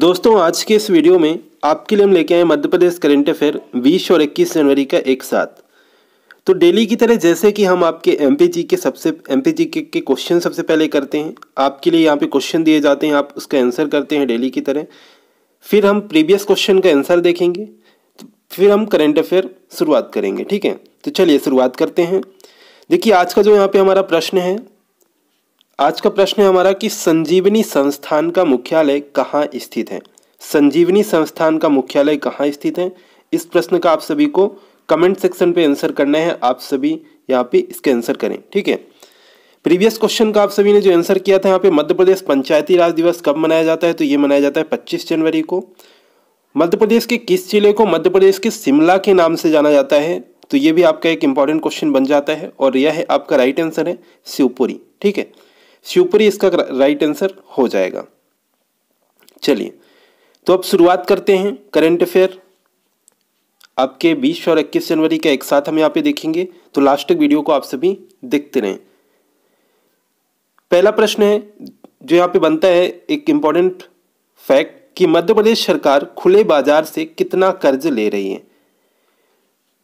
दोस्तों आज के इस वीडियो में आपके लिए हम लेके आए मध्य प्रदेश करेंट अफेयर 20 और 21 जनवरी का एक साथ तो डेली की तरह जैसे कि हम आपके एम के सबसे एम के क्वेश्चन सबसे पहले करते हैं आपके लिए यहाँ पे क्वेश्चन दिए जाते हैं आप उसका आंसर करते हैं डेली की तरह फिर हम प्रीवियस क्वेश्चन का आंसर देखेंगे फिर हम करेंट अफेयर शुरुआत करेंगे ठीक है तो चलिए शुरुआत करते हैं देखिए आज का जो यहाँ पे हमारा प्रश्न है आज का प्रश्न है हमारा कि संजीवनी संस्थान का मुख्यालय कहाँ स्थित है संजीवनी संस्थान का मुख्यालय कहाँ स्थित है इस प्रश्न का आप सभी को कमेंट सेक्शन पे आंसर करना है आप सभी यहाँ पे इसके आंसर करें ठीक है प्रीवियस क्वेश्चन का आप सभी ने जो आंसर किया था यहाँ पे मध्य प्रदेश पंचायती राज दिवस कब मनाया जाता है तो ये मनाया जाता है पच्चीस जनवरी को मध्य प्रदेश के किस जिले को मध्य प्रदेश के शिमला के नाम से जाना जाता है तो ये भी आपका एक इंपॉर्टेंट क्वेश्चन बन जाता है और यह है आपका राइट आंसर है शिवपुरी ठीक है शिवपुरी इसका राइट आंसर हो जाएगा चलिए तो अब शुरुआत करते हैं करंट अफेयर आपके 20 और 21 जनवरी का एक साथ हम यहाँ पे देखेंगे तो लास्ट तक वीडियो को आप सभी देखते रहें पहला प्रश्न है जो यहाँ पे बनता है एक इम्पॉर्टेंट फैक्ट कि मध्य प्रदेश सरकार खुले बाजार से कितना कर्ज ले रही है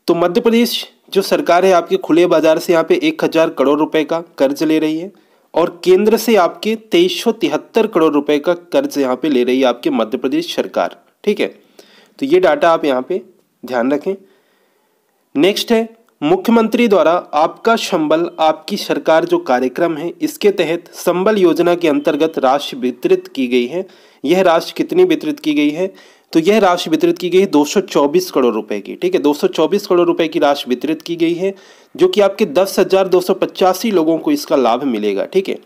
तो मध्य प्रदेश जो सरकार है आपके खुले बाजार से यहाँ पे एक हज़ार करोड़ रुपए का कर्ज ले रही है और केंद्र से आपके तेईस करोड़ रुपए का कर्ज यहाँ पे ले रही है आपके मध्य प्रदेश सरकार ठीक है तो ये डाटा आप यहाँ पे ध्यान रखें नेक्स्ट है मुख्यमंत्री द्वारा आपका संबल आपकी सरकार जो कार्यक्रम है इसके तहत संबल योजना के अंतर्गत राशि वितरित की गई है यह राशि कितनी वितरित की गई है तो यह राशि वितरित की गई 224 करोड़ रुपए की ठीक है 224 करोड़ रुपए की राशि वितरित की गई है जो कि आपके दस हज़ार दो सौ पचासी लोगों को इसका लाभ मिलेगा ठीक है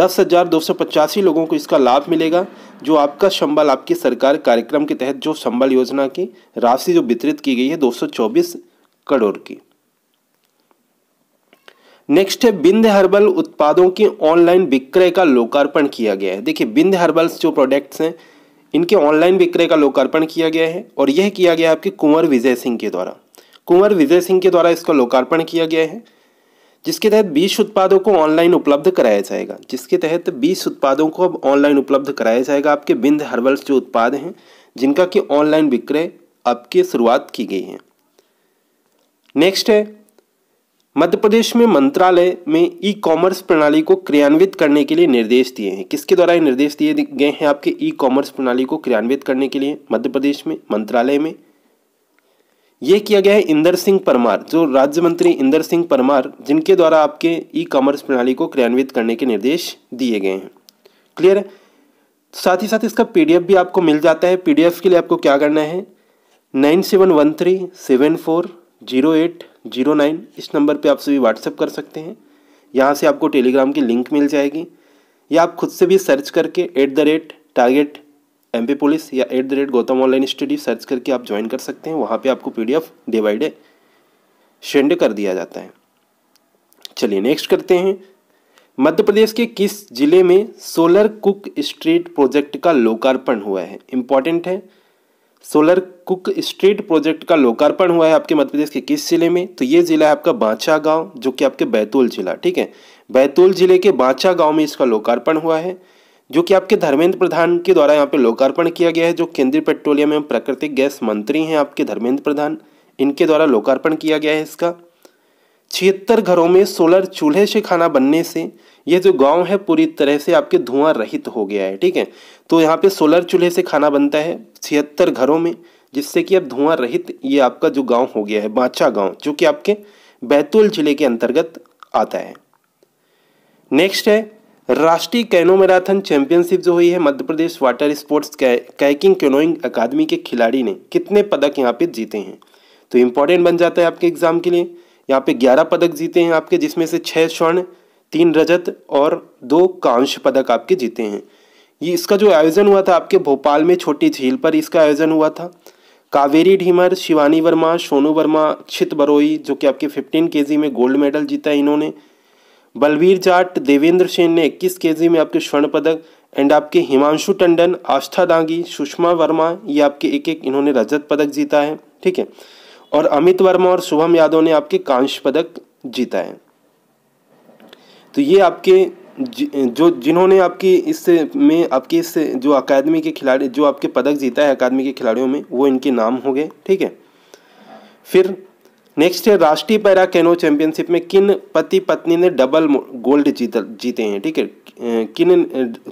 दस हज़ार दो सौ पचासी लोगों को इसका लाभ मिलेगा जो आपका संबल आपकी सरकार कार्यक्रम के तहत जो संबल योजना की राशि जो वितरित की गई है 224 करोड़ की नेक्स्ट है बिंद हर्बल उत्पादों की ऑनलाइन विक्रय का लोकार्पण किया गया है देखिए बिंद हर्बल्स जो प्रोडक्ट्स हैं इनके ऑनलाइन विक्रय का लोकार्पण किया गया है और यह किया गया आपके कुंवर विजय सिंह के द्वारा कुंवर विजय सिंह के द्वारा इसका लोकार्पण किया गया है जिसके तहत 20 उत्पादों को ऑनलाइन उपलब्ध कराया जाएगा जिसके तहत 20 उत्पादों को अब ऑनलाइन उपलब्ध कराया जाएगा आपके बिंद हर्बल्स जो उत्पाद हैं जिनका कि ऑनलाइन विक्रय आपकी शुरुआत की गई है नेक्स्ट है मध्य प्रदेश में मंत्रालय में ई कॉमर्स प्रणाली को क्रियान्वित करने के लिए निर्देश दिए हैं किसके द्वारा ये निर्देश दिए गए हैं आपके ई कॉमर्स प्रणाली को क्रियान्वित करने के लिए मध्य प्रदेश में मंत्रालय में ये किया गया है इंदर सिंह परमार जो राज्य मंत्री इंदर सिंह परमार जिनके द्वारा आपके ई कॉमर्स प्रणाली को क्रियान्वित करने के निर्देश दिए गए हैं क्लियर है साथ ही साथ इसका पी भी आपको मिल जाता है पी के लिए आपको क्या करना है nine seven one three seven four zero eight zero nine इस नंबर पे आप सभी व्हाट्सअप कर सकते हैं यहाँ से आपको टेलीग्राम की लिंक मिल जाएगी या आप खुद से भी सर्च करके at the rate target M P police या at the rate Gautam online study search करके आप ज्वाइन कर सकते हैं वहाँ पे आपको P D F day by day send कर दिया जाता है चलिए नेक्स्ट करते हैं मध्य प्रदेश के किस जिले में सोलर कुक स्ट्रीट प्रोजेक्ट का लोकार्पण हुआ है इंपॉर्टेंट है सोलर कुक स्ट्रीट प्रोजेक्ट का लोकार्पण हुआ है आपके मध्य प्रदेश के किस जिले में तो ये जिला है आपका बांछा गांव जो कि आपके बैतूल जिला ठीक है बैतूल जिले के बांछा गांव में इसका लोकार्पण हुआ है जो कि आपके धर्मेंद्र प्रधान के द्वारा यहाँ पे लोकार्पण किया गया है जो केंद्रीय पेट्रोलियम एवं प्राकृतिक गैस मंत्री हैं आपके धर्मेंद्र प्रधान इनके द्वारा लोकार्पण किया गया है इसका छिहत्तर घरों में सोलर चूल्हे से खाना बनने से ये जो गांव है पूरी तरह से आपके धुआं रहित हो गया है ठीक है तो यहाँ पे सोलर चूल्हे से खाना बनता है छिहत्तर घरों में जिससे कि अब धुआं रहित ये आपका जो गांव हो गया है बाचा गांव जो कि आपके बैतूल जिले के अंतर्गत आता है नेक्स्ट है राष्ट्रीय कैनो मैराथन चैंपियनशिप जो हुई है Madhya Pradesh water sports kayaking canoeing academy के खिलाड़ी ने कितने पदक यहाँ पे जीते हैं तो इम्पोर्टेंट बन जाता है आपके एग्जाम के लिए यहाँ पे ग्यारह पदक जीते हैं आपके जिसमें से छः स्वर्ण तीन रजत और दो कांस्य पदक आपके जीते हैं ये इसका जो आयोजन हुआ था आपके भोपाल में छोटी झील पर इसका आयोजन हुआ था कावेरी ढीमर शिवानी वर्मा सोनू वर्मा छित बरोई जो कि आपके 15 के में गोल्ड मेडल जीता है इन्होंने बलवीर जाट देवेंद्र सेन ने इक्कीस के में आपके स्वर्ण पदक एंड आपके हिमांशु टंडन आस्था दांगी सुषमा वर्मा ये आपके एक एक इन्होंने रजत पदक जीता है ठीक है और अमित वर्मा और शुभम यादव ने आपके कांस्य पदक जीता है तो ये आपके जो जिन्होंने आपकी इस में आपकी इस जो अकादमी के खिलाड़ी जो आपके पदक जीता है अकादमी के खिलाड़ियों में वो इनके नाम हो गए ठीक है फिर नेक्स्ट है राष्ट्रीय पैरा कैनो चैंपियनशिप में किन पति पत्नी ने डबल गोल्ड जीत जीते हैं ठीक है किन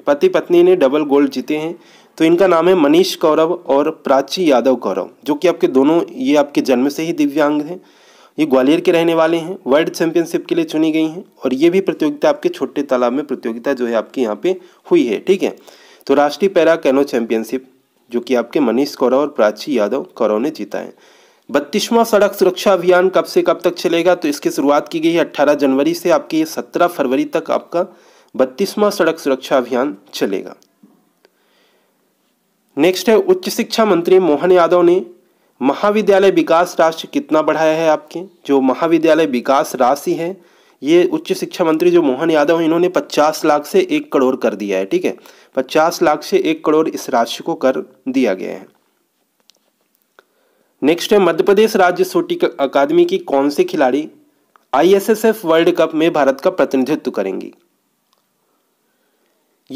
पति पत्नी ने डबल गोल्ड जीते हैं तो इनका नाम है मनीष कौरव और प्राची यादव कौरव जो कि आपके दोनों ये आपके जन्म से ही दिव्यांग हैं ये ग्वालियर के रहने वाले हैं वर्ल्ड चैंपियनशिप के लिए चुनी गई हैं और ये भी प्रतियोगिता आपके छोटे तालाब में प्रतियोगिता जो है आपके यहाँ पे हुई है ठीक है तो राष्ट्रीय पैरा कैनो चैंपियनशिप जो कि आपके मनीष कौरव और प्राची यादव कौरव ने जीता है बत्तीसवां सड़क सुरक्षा अभियान कब से कब तक चलेगा तो इसकी शुरुआत की गई है अट्ठारह जनवरी से आपके ये सत्रह फरवरी तक आपका बत्तीसवां सड़क सुरक्षा अभियान चलेगा नेक्स्ट है उच्च शिक्षा मंत्री मोहन यादव ने महाविद्यालय विकास राशि कितना बढ़ाया है आपके जो महाविद्यालय विकास राशि है ये उच्च शिक्षा मंत्री जो मोहन यादव हैं इन्होंने 50 लाख से एक करोड़ कर दिया है ठीक है 50 लाख से एक करोड़ इस राशि को कर दिया गया है नेक्स्ट है मध्य प्रदेश राज्य सोटी अकादमी की कौन से खिलाड़ी आईएसएसएफ वर्ल्ड कप में भारत का प्रतिनिधित्व करेंगी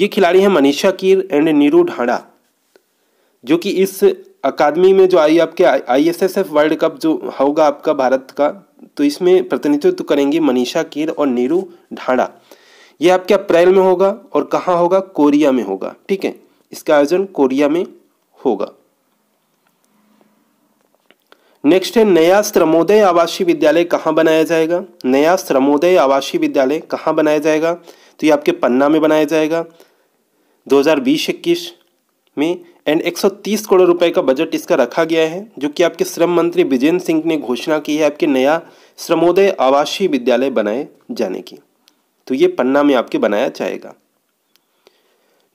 ये खिलाड़ी है मनीषा कीर एंड नीरू ढांडा जो कि इस अकादमी में जो आई आपके I S S F world cup जो होगा आपका भारत का तो इसमें प्रतिनिधित्व करेंगे मनीषा कीर और नीरू ढांडा ये आपके अप्रैल में होगा और कहाँ होगा कोरिया में होगा ठीक है इसका आयोजन कोरिया में होगा नेक्स्ट है नया श्रमोदय आवासीय विद्यालय कहाँ बनाया जाएगा नया श्रमोदय आवासीय विद्यालय कहाँ बनाया जाएगा तो ये आपके पन्ना में बनाया जाएगा दो हजार में एंड 130 करोड़ रुपए का बजट इसका रखा गया है जो कि आपके श्रम मंत्री विजेंद्र सिंह ने घोषणा की है आपके नया श्रमोदय आवासीय विद्यालय बनाए जाने की तो ये पन्ना में आपके बनाया जाएगा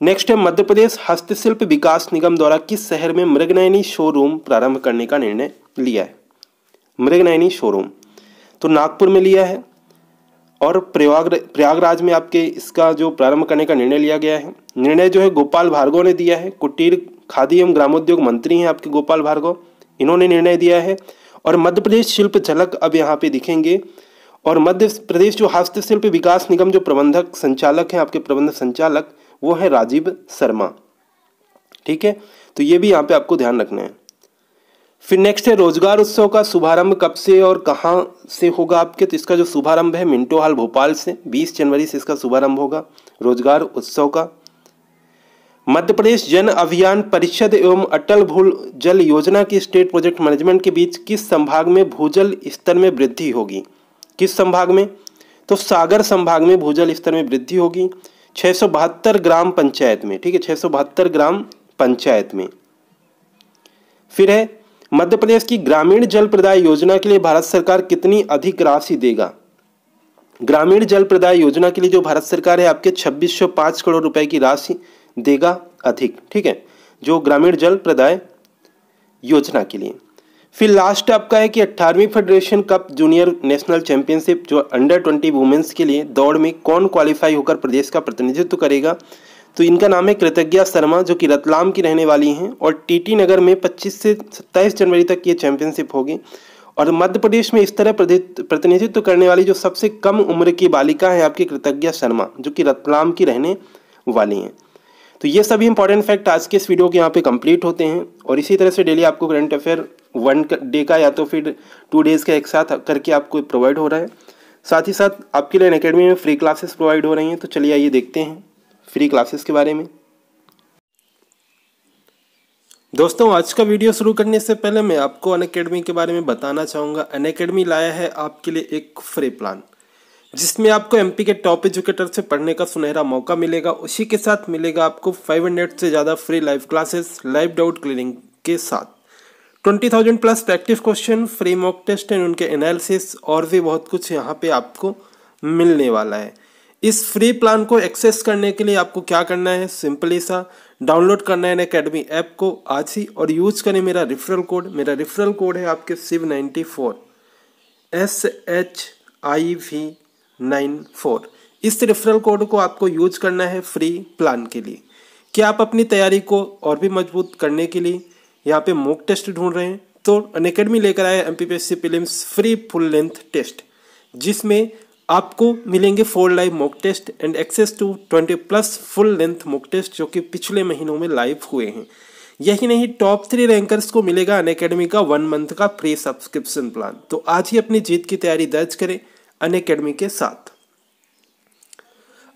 नेक्स्ट है मध्य प्रदेश हस्तशिल्प विकास निगम द्वारा किस शहर में मृगनयनी शोरूम प्रारंभ करने का निर्णय लिया है मृगनयनी शोरूम तो नागपुर में लिया है और प्रयाग प्रयागराज में आपके इसका जो प्रारंभ करने का निर्णय लिया गया है निर्णय जो है गोपाल भार्गव ने दिया है कुटीर खादी एवं ग्रामोद्योग मंत्री हैं आपके गोपाल भार्गव इन्होंने निर्णय दिया है और मध्य प्रदेश शिल्प झलक अब यहाँ पे दिखेंगे और मध्य प्रदेश जो हस्तशिल्प विकास निगम जो प्रबंधक संचालक हैं आपके प्रबंधक संचालक वो है राजीव शर्मा ठीक है तो ये भी यहाँ पे आपको ध्यान रखना है फिर नेक्स्ट है रोजगार उत्सव का शुभारंभ कब से और कहाँ से होगा आपके तो इसका जो शुभारंभ है मिंटो हाल भोपाल से 20 जनवरी से इसका शुभारंभ होगा रोजगार उत्सव का मध्य प्रदेश जन अभियान परिषद एवं अटल भूल जल योजना की स्टेट प्रोजेक्ट मैनेजमेंट के बीच किस संभाग में भूजल स्तर में वृद्धि होगी किस संभाग में तो सागर संभाग में भूजल स्तर में वृद्धि होगी छः ग्राम पंचायत में ठीक है छः ग्राम पंचायत में फिर है मध्य प्रदेश की ग्रामीण जल प्रदाय योजना के लिए भारत सरकार कितनी अधिक राशि देगा ग्रामीण जल प्रदाय योजना के लिए जो भारत सरकार है आपके 2605 करोड़ रुपए की राशि देगा अधिक ठीक है जो ग्रामीण जल प्रदाय योजना के लिए फिर लास्ट आपका है कि अट्ठारहवीं federation cup junior national championship जो अंडर ट्वेंटी वुमेन्स के लिए दौड़ में कौन क्वालिफाई होकर प्रदेश का प्रतिनिधित्व करेगा तो इनका नाम है कृतज्ञा शर्मा जो कि रतलाम की रहने वाली हैं और टीटी नगर में 25 से 27 जनवरी तक ये चैंपियनशिप होगी और मध्य प्रदेश में इस तरह प्रतिनिधित्व करने वाली जो सबसे कम उम्र की बालिका है आपकी कृतज्ञा शर्मा जो कि रतलाम की रहने वाली हैं तो ये सभी इंपॉर्टेंट फैक्ट आज के इस वीडियो के यहाँ पे कंप्लीट होते हैं और इसी तरह से डेली आपको करंट अफेयर वन डे का या तो फिर टू डेज़ का एक साथ करके आपको प्रोवाइड हो रहा है साथ ही साथ आपके लिए अकेडमी में फ्री क्लासेस प्रोवाइड हो रही हैं तो चलिए आइए देखते हैं फ्री क्लासेस के बारे में दोस्तों आज का वीडियो शुरू करने से पहले मैं आपको अन अकेडमी के बारे में बताना चाहूँगा अन अकेडमी लाया है आपके लिए एक फ्री प्लान जिसमें आपको एमपी के टॉप एजुकेटर से पढ़ने का सुनहरा मौका मिलेगा उसी के साथ मिलेगा आपको 500 से ज़्यादा free live classes live doubt clearing के साथ 20,000 plus practice question free mock test and उनके एनालिसिस और भी बहुत कुछ यहाँ पे आपको मिलने वाला है इस फ्री प्लान को एक्सेस करने के लिए आपको क्या करना है सिंपली सा डाउनलोड करना है इन अकेडमी ऐप को आज ही और यूज करें मेरा रेफरल कोड मेरा रेफरल कोड है आपके सिव ninety four S H I V nine four इस रेफरल कोड को आपको यूज करना है फ्री प्लान के लिए क्या आप अपनी तैयारी को और भी मजबूत करने के लिए यहाँ पे मॉक टेस्ट ढूंढ रहे हैं तो अन लेकर आए M P P S C free full length test जिसमें आपको मिलेंगे four live mock test and access to twenty plus full length mock test जो कि पिछले महीनों में लाइव हुए हैं यही नहीं टॉप थ्री रैंकर्स को मिलेगा अन अकेडमी का वन मंथ का फ्री सब्सक्रिप्शन प्लान तो आज ही अपनी जीत की तैयारी दर्ज करें अन अकेडमी के साथ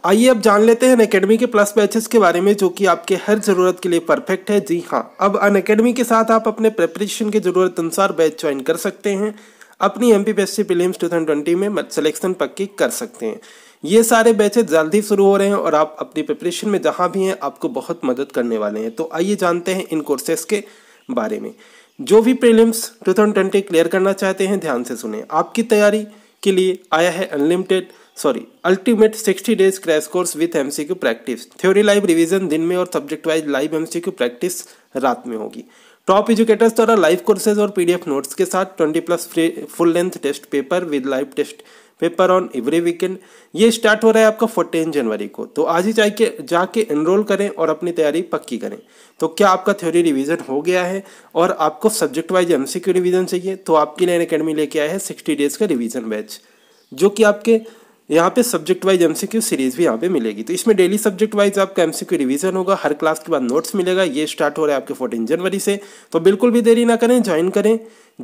आइए अब जान लेते हैं अन अकेडमी के प्लस बैचेस के बारे में जो कि आपके हर ज़रूरत के लिए परफेक्ट है जी हाँ अब अन अकेडमी के साथ आप अपने प्रेपरेशन के ज़रूरत अनुसार बैच ज्वाइन कर सकते हैं अपनी एम पी प्रीलिम्स 2020 में सिलेक्शन पक्की कर सकते हैं ये सारे बैचे जल्द ही शुरू हो रहे हैं और आप अपनी प्रिपरेशन में जहाँ भी हैं आपको बहुत मदद करने वाले हैं तो आइए जानते हैं इन कोर्सेस के बारे में जो भी प्रीलिम्स 2020 क्लियर करना चाहते हैं ध्यान से सुने आपकी तैयारी के लिए आया है unlimited sorry ultimate 60 days crash course with MCQ practice theory live revision दिन में और subject wise live MCQ practice रात में होगी टॉप एजुकेटर्स द्वारा लाइव कोर्सेज और पीडीएफ नोट्स के साथ 20 plus full length test paper with live test paper on every weekend ये स्टार्ट हो रहा है आपका फोर्टीन जनवरी को तो आज ही जाके जाके एनरोल करें और अपनी तैयारी पक्की करें तो क्या आपका थ्योरी रिवीजन हो गया है और आपको सब्जेक्ट वाइज एमसीक्यू रिवीजन चाहिए तो आपके लिए अकेडमी लेके आया है सिक्सटी डेज का रिवीजन बैच जो कि आपके यहाँ पे सब्जेक्ट वाइज एमसीक्यू सीरीज भी यहाँ पे मिलेगी तो इसमें डेली सब्जेक्ट वाइज आपका एमसीक्यू रिवीजन होगा हर क्लास के बाद नोट्स मिलेगा ये स्टार्ट हो रहा है आपके फोर्टीन जनवरी से तो बिल्कुल भी देरी ना करें ज्वाइन करें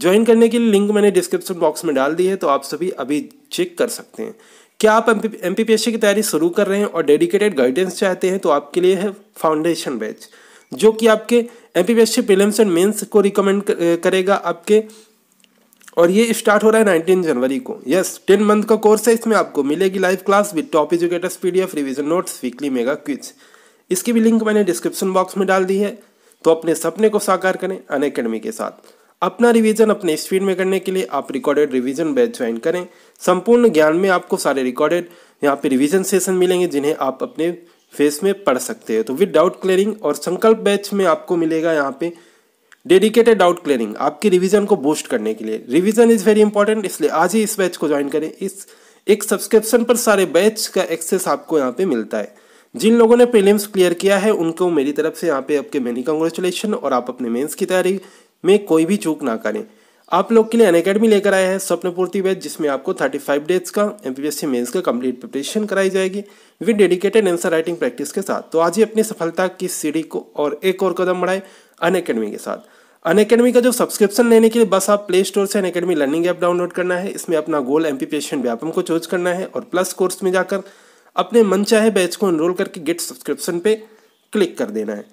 ज्वाइन करने के लिए लिंक मैंने डिस्क्रिप्शन बॉक्स में डाल दी है तो आप सभी अभी चेक कर सकते हैं क्या आप एम पी की तैयारी शुरू कर रहे हैं और डेडिकेटेड गाइडेंस चाहते हैं तो आपके लिए है फाउंडेशन बैच जो कि आपके M P prelims and mains को रिकमेंड करेगा आपके और ये स्टार्ट हो रहा है नाइनटीन जनवरी को यस टेन मंथ का कोर्स है इसमें आपको मिलेगी live class with top educators P revision notes weekly mega quiz इसकी भी लिंक मैंने डिस्क्रिप्शन बॉक्स में डाल दी है तो अपने सपने को साकार करें अन अकेडमी के साथ अपना रिवीजन अपने स्पीड में करने के लिए आप रिकॉर्डेड रिवीजन बैच ज्वाइन करें संपूर्ण ज्ञान में आपको सारे रिकॉर्डेड यहाँ पे रिवीजन सेशन मिलेंगे जिन्हें आप अपने फेस में पढ़ सकते हैं तो विद डाउट क्लियरिंग और संकल्प बैच में आपको मिलेगा यहाँ पे डेडिकेटेड डाउट क्लियरिंग आपकी रिवीजन को बूस्ट करने के लिए रिवीजन इज वेरी इंपॉर्टेंट इसलिए आज ही इस बैच को ज्वाइन करें इस एक सब्सक्रिप्शन पर सारे बैच का एक्सेस आपको यहाँ पे मिलता है जिन लोगों ने प्रीलिम्स क्लियर किया है उनको मेरी तरफ से यहाँ पे आपके मेनी कंग्रेचुलेशन और आप अपने मेंस की तैयारी में कोई भी चूक ना करें आप लोग के लिए अन अकेडमी लेकर है स्वप्न स्वप्नपूर्ति बैच जिसमें आपको 35 डेज का एम पी एस मेन्स का कंप्लीट प्रिपरेशन कराई जाएगी with dedicated answer writing practice के साथ तो आज ही अपनी सफलता की सीढ़ी को और एक और कदम बढ़ाएं अन के साथ अन अकेडमी का जो सब्सक्रिप्शन लेने के लिए बस आप प्ले स्टोर से Unacademy learning app download करना है इसमें अपना गोल एम पी पेशेंट व्यापम को चूज करना है और प्लस कोर्स में जाकर अपने मन चाहे बैच को एनरोल करके गेट सब्सक्रिप्शन पे क्लिक कर देना है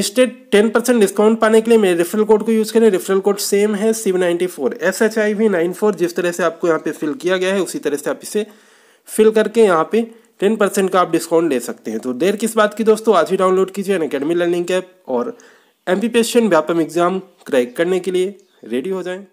इंस्टेड टेन परसेंट डिस्काउंट पाने के लिए मेरे रेफरल कोड को यूज़ करें रेफरल कोड सेम है सिव ninety four S H I V nine four जिस तरह से आपको यहाँ पे फिल किया गया है उसी तरह से आप इसे फिल करके यहाँ पे टेन परसेंट का आप डिस्काउंट ले सकते हैं तो देर किस बात की दोस्तों आज ही डाउनलोड कीजिए अकेडमी लर्निंग ऐप और M P Vyapam exam crack करने के लिए रेडी हो जाएं